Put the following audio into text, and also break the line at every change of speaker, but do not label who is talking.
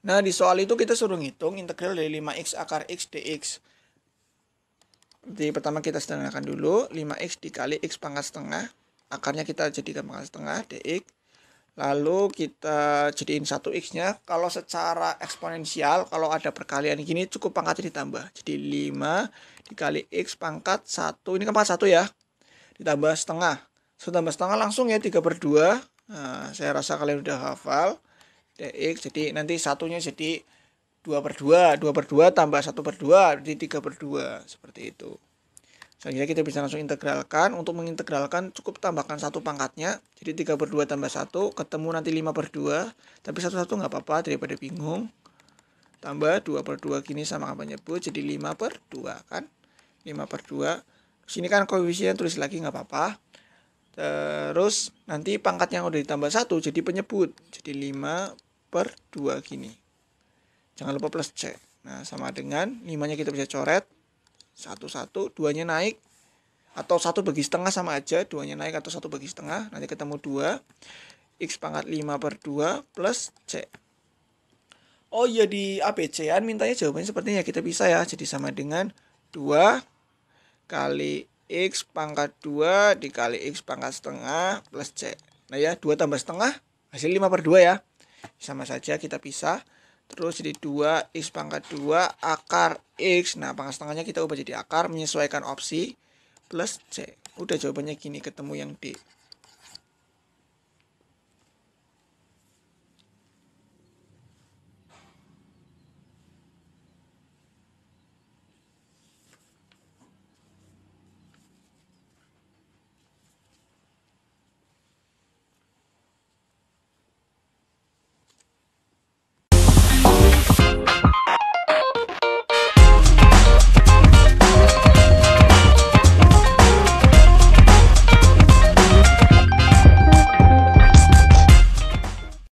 Nah, di soal itu kita suruh ngitung integral dari 5x akar x dx. Jadi pertama kita sederhanakan dulu 5x dikali x pangkat setengah akarnya kita jadikan pangkat setengah dx lalu kita jadiin 1 x nya kalau secara eksponensial kalau ada perkalian gini cukup pangkatnya ditambah jadi 5 dikali x pangkat 1 ini kan pangkat 1 ya ditambah setengah sudah setengah langsung ya 3 per 2 nah, saya rasa kalian udah hafal dx jadi nanti satunya jadi 2 per 2 2 per 2 tambah 1 per 2 jadi 3 per 2 seperti itu selanjutnya kita bisa langsung integralkan untuk mengintegralkan cukup tambahkan satu pangkatnya jadi 3 per 2 tambah 1 ketemu nanti 5 per 2 tapi satu-satu nggak apa-apa daripada bingung tambah 2 per 2 gini sama apa nyebut jadi 5 per 2 kan 5 per 2 sini kan koefisien tulis lagi nggak apa-apa terus nanti pangkat yang udah ditambah 1 jadi penyebut jadi 5 per 2 gini. Jangan lupa plus C. Nah, sama dengan 5-nya kita bisa coret. 1, 1, 2-nya naik. Atau 1 bagi setengah sama aja. 2-nya naik atau 1 bagi setengah. Nanti ketemu 2. X pangkat 5 per 2 plus C. Oh iya di ABC-an mintanya jawabannya seperti ini ya kita bisa ya. Jadi sama dengan 2 kali X pangkat 2 dikali X pangkat setengah plus C. Nah ya 2 tambah setengah hasil 5 per 2 ya sama saja kita pisah terus jadi 2x pangkat 2 akar x nah pangkat setengahnya kita ubah jadi akar menyesuaikan opsi plus c udah jawabannya gini ketemu yang d